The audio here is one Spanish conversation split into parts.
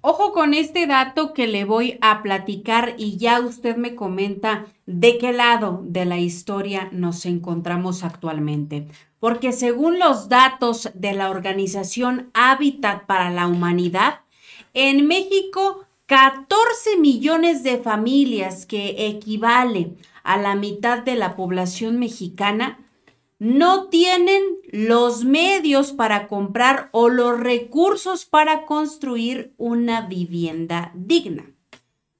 Ojo con este dato que le voy a platicar y ya usted me comenta de qué lado de la historia nos encontramos actualmente. Porque según los datos de la organización Hábitat para la Humanidad, en México 14 millones de familias, que equivale a la mitad de la población mexicana, no tienen los medios para comprar o los recursos para construir una vivienda digna.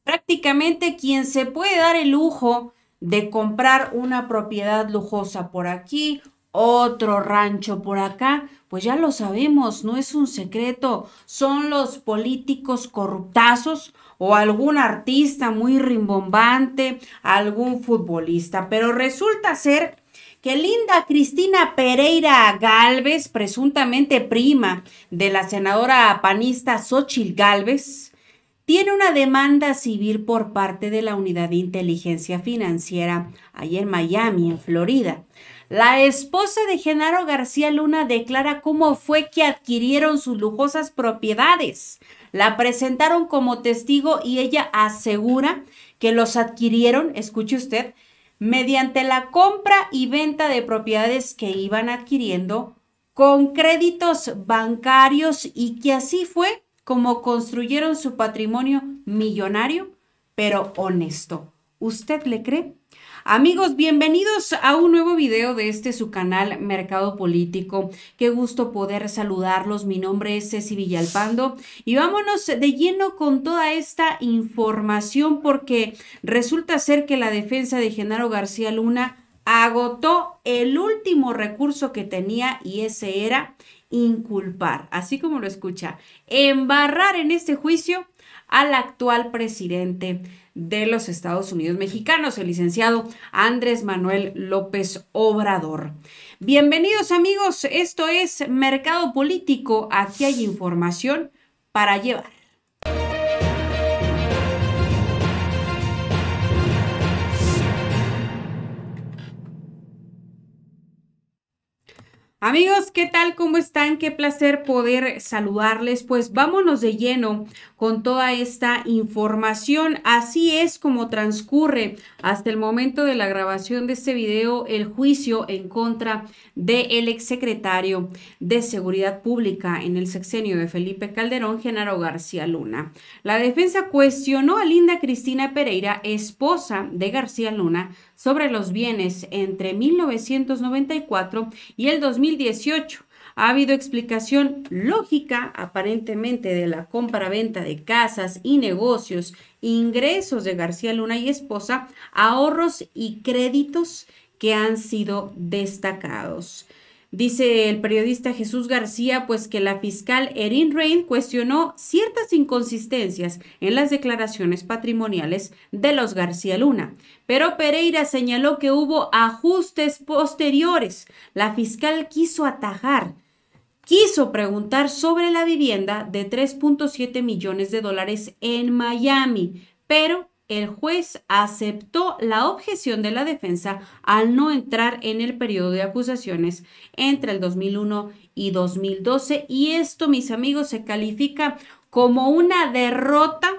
Prácticamente quien se puede dar el lujo de comprar una propiedad lujosa por aquí, otro rancho por acá, pues ya lo sabemos, no es un secreto, son los políticos corruptazos o algún artista muy rimbombante, algún futbolista, pero resulta ser que Linda Cristina Pereira Galvez, presuntamente prima de la senadora panista Xochil Galvez, tiene una demanda civil por parte de la Unidad de Inteligencia Financiera ayer en Miami, en Florida. La esposa de Genaro García Luna declara cómo fue que adquirieron sus lujosas propiedades. La presentaron como testigo y ella asegura que los adquirieron, escuche usted, mediante la compra y venta de propiedades que iban adquiriendo con créditos bancarios y que así fue como construyeron su patrimonio millonario, pero honesto. ¿Usted le cree? Amigos, bienvenidos a un nuevo video de este su canal Mercado Político. Qué gusto poder saludarlos. Mi nombre es Ceci Villalpando y vámonos de lleno con toda esta información porque resulta ser que la defensa de Genaro García Luna agotó el último recurso que tenía y ese era inculpar, así como lo escucha, embarrar en este juicio al actual presidente de los Estados Unidos mexicanos, el licenciado Andrés Manuel López Obrador. Bienvenidos amigos, esto es Mercado Político, aquí hay información para llevar. Amigos, ¿qué tal? ¿Cómo están? Qué placer poder saludarles. Pues vámonos de lleno con toda esta información. Así es como transcurre hasta el momento de la grabación de este video el juicio en contra del ex exsecretario de Seguridad Pública en el sexenio de Felipe Calderón, Genaro García Luna. La defensa cuestionó a Linda Cristina Pereira, esposa de García Luna, sobre los bienes entre 1994 y el 2000 2018 ha habido explicación lógica, aparentemente, de la compra-venta de casas y negocios, ingresos de García Luna y esposa, ahorros y créditos que han sido destacados. Dice el periodista Jesús García, pues que la fiscal Erin Rain cuestionó ciertas inconsistencias en las declaraciones patrimoniales de los García Luna, pero Pereira señaló que hubo ajustes posteriores. La fiscal quiso atajar quiso preguntar sobre la vivienda de 3.7 millones de dólares en Miami, pero el juez aceptó la objeción de la defensa al no entrar en el periodo de acusaciones entre el 2001 y 2012 y esto, mis amigos, se califica como una derrota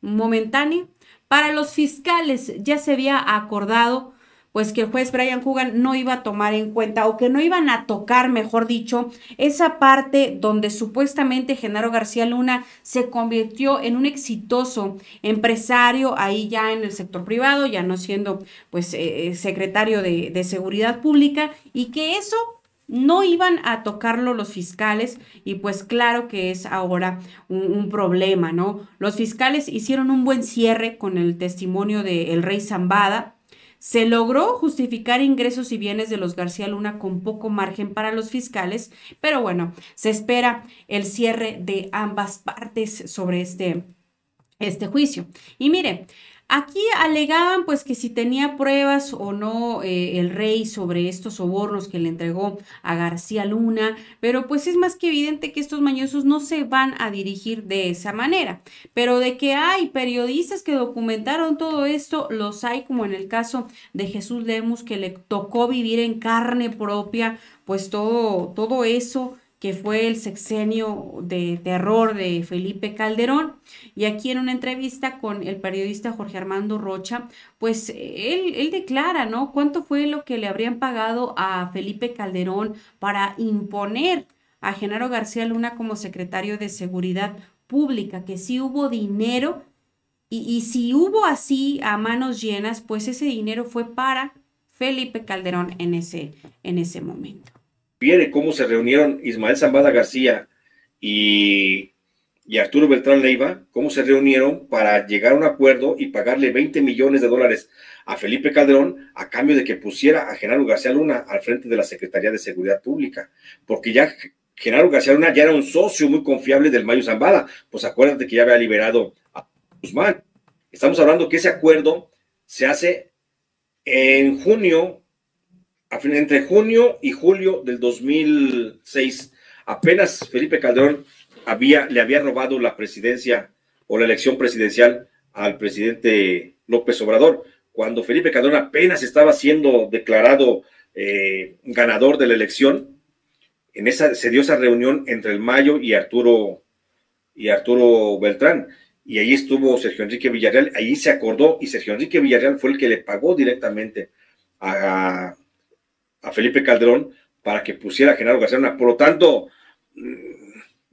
momentánea para los fiscales. Ya se había acordado pues que el juez Brian Coogan no iba a tomar en cuenta o que no iban a tocar, mejor dicho, esa parte donde supuestamente Genaro García Luna se convirtió en un exitoso empresario ahí ya en el sector privado, ya no siendo pues eh, eh, secretario de, Seguridad Pública y que eso no iban a tocarlo los fiscales y pues claro que es ahora un, problema, ¿no? Los fiscales hicieron un buen cierre con el testimonio del rey Zambada, se logró justificar ingresos y bienes de los García Luna con poco margen para los fiscales, pero bueno, se espera el cierre de ambas partes sobre este, este juicio. Y mire, Aquí alegaban pues que si tenía pruebas o no eh, el rey sobre estos sobornos que le entregó a García Luna, pero pues es más que evidente que estos mañosos no se van a dirigir de esa manera. Pero de que hay periodistas que documentaron todo esto, los hay como en el caso de Jesús Lemus que le tocó vivir en carne propia pues todo, todo eso fue el sexenio de terror de Felipe Calderón. Y aquí en una entrevista con el periodista Jorge Armando Rocha, pues eh, él, declara, ¿no? ¿Cuánto fue lo que le habrían pagado a Felipe Calderón para imponer a Genaro García Luna como secretario de Seguridad Pública? Que sí hubo dinero y, y si hubo así a manos llenas, pues ese dinero fue para Felipe Calderón en ese, en ese momento viene cómo se reunieron Ismael Zambada García y, Arturo Beltrán Leiva, cómo se reunieron para llegar a un acuerdo y pagarle 20 millones de dólares a Felipe Calderón a cambio de que pusiera a Genaro García Luna al frente de la Secretaría de Seguridad Pública, porque ya Genaro García Luna ya era un socio muy confiable del Mayo Zambada, pues acuérdate que ya había liberado a Guzmán. Estamos hablando que ese acuerdo se hace en junio entre junio y julio del 2006. Apenas Felipe Calderón había, le había robado la presidencia o la elección presidencial al presidente López Obrador. Cuando Felipe Calderón apenas estaba siendo declarado eh, ganador de la elección, en esa, se dio esa reunión entre el Mayo y Arturo, y Arturo Beltrán. Y ahí estuvo Sergio Enrique Villarreal, ahí se acordó y Sergio Enrique Villarreal fue el que le pagó directamente a a Felipe Calderón para que pusiera a Genaro García Luna. Por lo tanto, mm,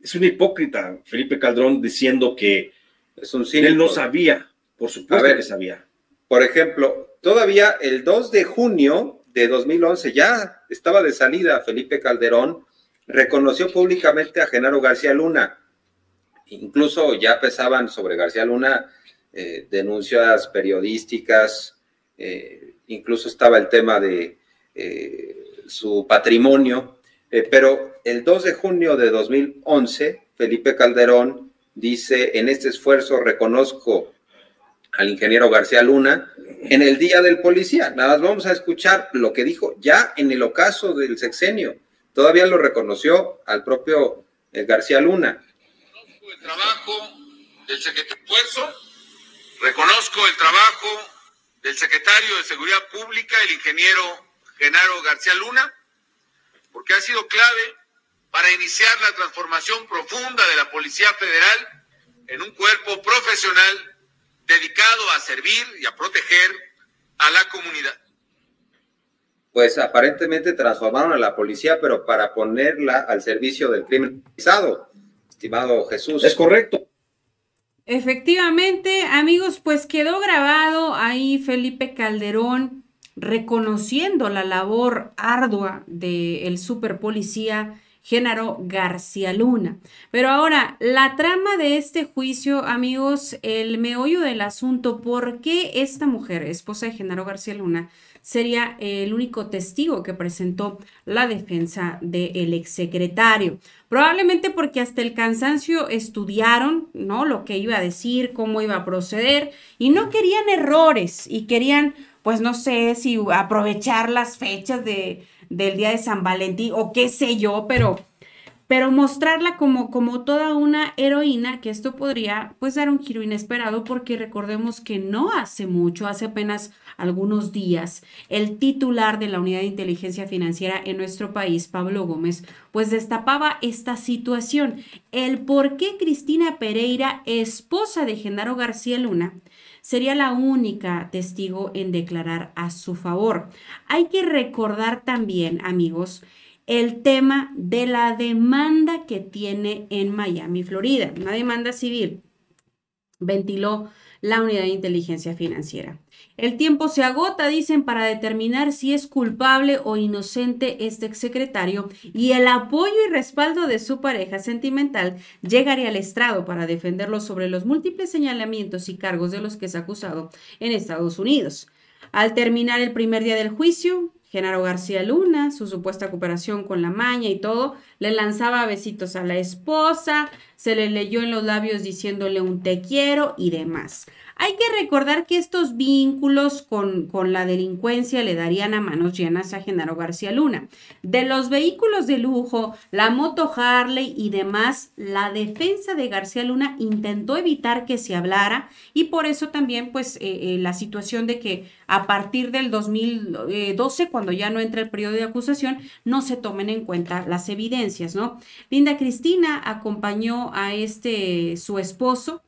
es un hipócrita Felipe Calderón diciendo que él no sabía, por supuesto que sabía. Por ejemplo, todavía el 2 de junio de 2011 ya estaba de salida Felipe Calderón, reconoció públicamente a Genaro García Luna. Incluso ya pesaban sobre García Luna eh, denuncias periodísticas, eh, incluso estaba el tema de eh, su patrimonio, eh, pero el 2 de junio de 2011, Felipe Calderón dice, en este esfuerzo reconozco al ingeniero García Luna en el Día del Policía. Nada más vamos a escuchar lo que dijo ya en el ocaso del sexenio. Todavía lo reconoció al propio eh, García Luna. Reconozco el trabajo del secretario reconozco el trabajo del secretario de Seguridad Pública, el ingeniero Genaro García Luna, porque ha sido clave para iniciar la transformación profunda de la Policía Federal en un cuerpo profesional dedicado a servir y a proteger a la comunidad. Pues aparentemente transformaron a la policía, pero para ponerla al servicio del crimen organizado, estimado Jesús. Es correcto. Efectivamente, amigos, pues quedó grabado ahí Felipe Calderón reconociendo la labor ardua del superpolicía Génaro García Luna. Pero ahora, la trama de este juicio, amigos, el meollo del asunto, ¿por qué esta mujer, esposa de Genaro García Luna, sería el único testigo que presentó la defensa del exsecretario? Probablemente porque hasta el cansancio estudiaron, ¿no? Lo que iba a decir, cómo iba a proceder, y no querían errores y querían pues no sé si aprovechar las fechas de, del día de San Valentín o qué sé yo, pero, pero mostrarla como, como toda una heroína, que esto podría pues dar un giro inesperado porque recordemos que no hace mucho, hace apenas algunos días, el titular de la Unidad de Inteligencia Financiera en nuestro país, Pablo Gómez, pues destapaba esta situación, el por qué Cristina Pereira, esposa de Genaro García Luna, sería la única testigo en declarar a su favor. Hay que recordar también, amigos, el tema de la demanda que tiene en Miami, Florida, una demanda civil. Ventiló la unidad de inteligencia financiera. El tiempo se agota, dicen, para determinar si es culpable o inocente este exsecretario y el apoyo y respaldo de su pareja sentimental llegaría al estrado para defenderlo sobre los múltiples señalamientos y cargos de los que es acusado en Estados Unidos. Al terminar el primer día del juicio, Genaro García Luna, su supuesta cooperación con la maña y todo, le lanzaba besitos a la esposa, se le leyó en los labios diciéndole un te quiero y demás. Hay que recordar que estos vínculos con, con, la delincuencia le darían a manos llenas a Genaro García Luna. De los vehículos de lujo, la moto Harley y demás, la defensa de García Luna intentó evitar que se hablara y por eso también pues eh, eh, la situación de que a partir del 2012, eh, cuando ya no entra el periodo de acusación, no se tomen en cuenta las evidencias. ¿no? Linda Cristina acompañó a este su esposo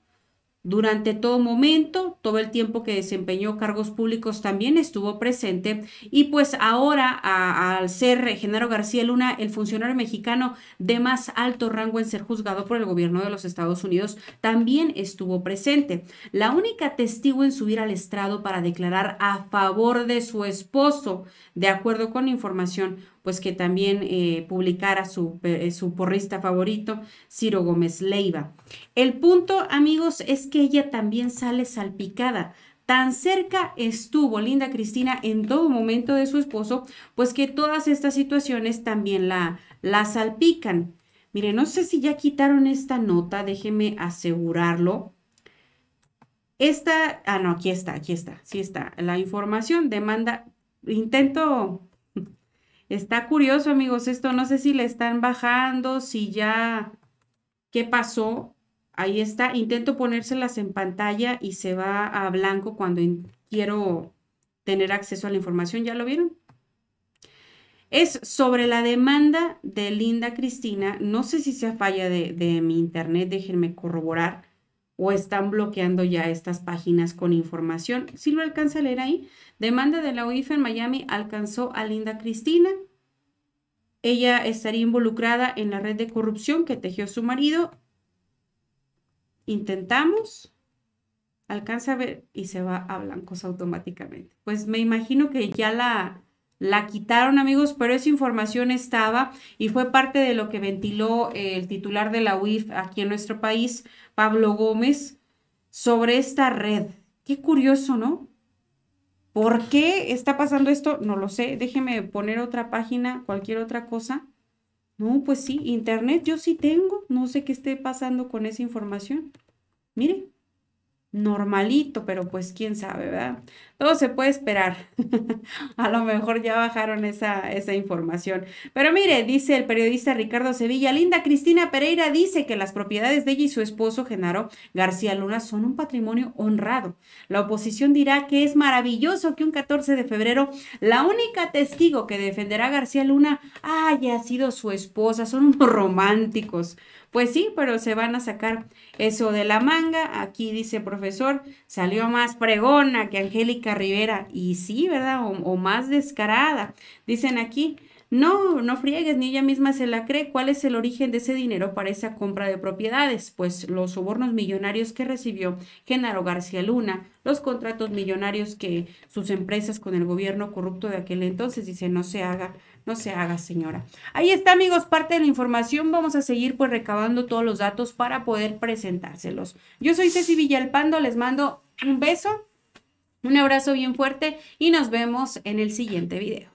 durante todo momento, todo el tiempo que desempeñó cargos públicos también estuvo presente y pues ahora al ser Genaro García Luna el funcionario mexicano de más alto rango en ser juzgado por el gobierno de los Estados Unidos también estuvo presente. La única testigo en subir al estrado para declarar a favor de su esposo, de acuerdo con información pues que también eh, publicara su, eh, su porrista favorito, Ciro Gómez Leiva. El punto, amigos, es que ella también sale salpicada. Tan cerca estuvo Linda Cristina en todo momento de su esposo, pues que todas estas situaciones también la, la salpican. Mire, no sé si ya quitaron esta nota, déjeme asegurarlo. Esta, ah, no, aquí está, aquí está, sí está. La información demanda, intento Está curioso, amigos, esto no sé si le están bajando, si ya, ¿qué pasó? Ahí está, intento ponérselas en pantalla y se va a blanco cuando quiero tener acceso a la información, ¿ya lo vieron? Es sobre la demanda de Linda Cristina, no sé si se falla de, de mi internet, déjenme corroborar o están bloqueando ya estas páginas con información. Si lo alcanza a leer ahí, demanda de la UIF en Miami alcanzó a Linda Cristina. Ella estaría involucrada en la red de corrupción que tejió su marido. Intentamos, alcanza a ver y se va a blancos automáticamente. Pues me imagino que ya la, la quitaron, amigos, pero esa información estaba y fue parte de lo que ventiló eh, el titular de la UIF aquí en nuestro país, Pablo Gómez, sobre esta red. Qué curioso, ¿no? ¿Por qué está pasando esto? No lo sé. Déjeme poner otra página, cualquier otra cosa. No, pues sí, internet yo sí tengo. No sé qué esté pasando con esa información. Mire, normalito, pero pues quién sabe, ¿verdad? todo se puede esperar. a lo mejor ya bajaron esa, información. Pero mire, dice el periodista Ricardo Sevilla, Linda Cristina Pereira dice que las propiedades de ella y su esposo Genaro García Luna son un patrimonio honrado. La oposición dirá que es maravilloso que un 14 de febrero la única testigo que defenderá a García Luna haya sido su esposa. Son unos románticos. Pues sí, pero se van a sacar eso de la manga. Aquí dice profesor, salió más pregona que Angélica Rivera, y sí, ¿verdad? O, más descarada. Dicen aquí, no, no friegues, ni ella misma se la cree. ¿Cuál es el origen de ese dinero para esa compra de propiedades? Pues los sobornos millonarios que recibió Genaro García Luna, los contratos millonarios que sus empresas con el gobierno corrupto de aquel entonces, dice, no se haga no se haga, señora. Ahí está, amigos, parte de la información. Vamos a seguir pues recabando todos los datos para poder presentárselos. Yo soy Ceci Villalpando, les mando un beso un abrazo bien fuerte y nos vemos en el siguiente video.